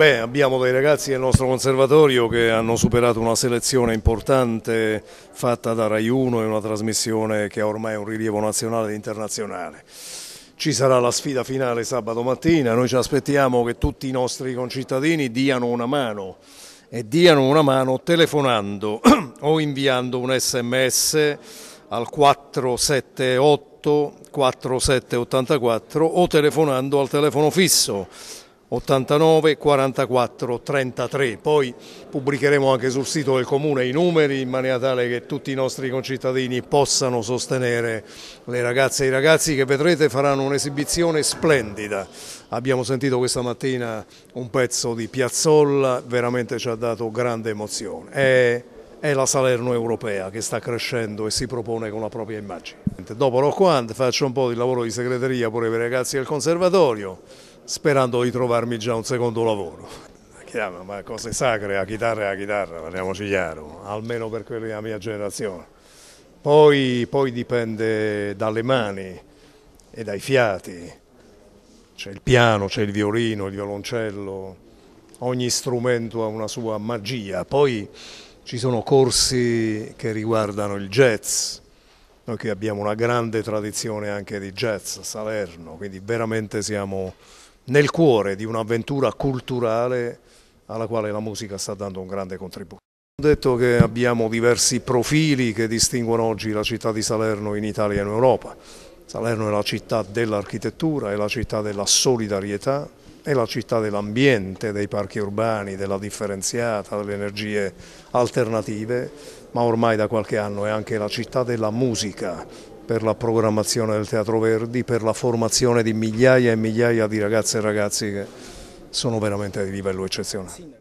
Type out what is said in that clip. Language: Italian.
Beh, abbiamo dei ragazzi del nostro conservatorio che hanno superato una selezione importante fatta da Rai 1 e una trasmissione che ha ormai un rilievo nazionale ed internazionale. Ci sarà la sfida finale sabato mattina, noi ci aspettiamo che tutti i nostri concittadini diano una mano e diano una mano telefonando o inviando un sms al 478 4784 o telefonando al telefono fisso 89 44 33. Poi pubblicheremo anche sul sito del Comune i numeri in maniera tale che tutti i nostri concittadini possano sostenere le ragazze e i ragazzi che vedrete faranno un'esibizione splendida. Abbiamo sentito questa mattina un pezzo di Piazzolla, veramente ci ha dato grande emozione. È è la Salerno europea che sta crescendo e si propone con la propria immagine. Dopo Rock faccio un po' di lavoro di segreteria pure per i ragazzi del conservatorio, sperando di trovarmi già un secondo lavoro. Chiaro, ma cose sacre, la chitarra è la chitarra, parliamoci chiaro, almeno per quelli della mia generazione. Poi, poi dipende dalle mani e dai fiati, c'è il piano, c'è il violino, il violoncello, ogni strumento ha una sua magia. Poi ci sono corsi che riguardano il jazz, noi qui abbiamo una grande tradizione anche di jazz a Salerno, quindi veramente siamo nel cuore di un'avventura culturale alla quale la musica sta dando un grande contributo. Ho detto che abbiamo diversi profili che distinguono oggi la città di Salerno in Italia e in Europa. Salerno è la città dell'architettura, è la città della solidarietà, è la città dell'ambiente, dei parchi urbani, della differenziata, delle energie alternative, ma ormai da qualche anno è anche la città della musica, per la programmazione del Teatro Verdi, per la formazione di migliaia e migliaia di ragazze e ragazzi che sono veramente di livello eccezionale.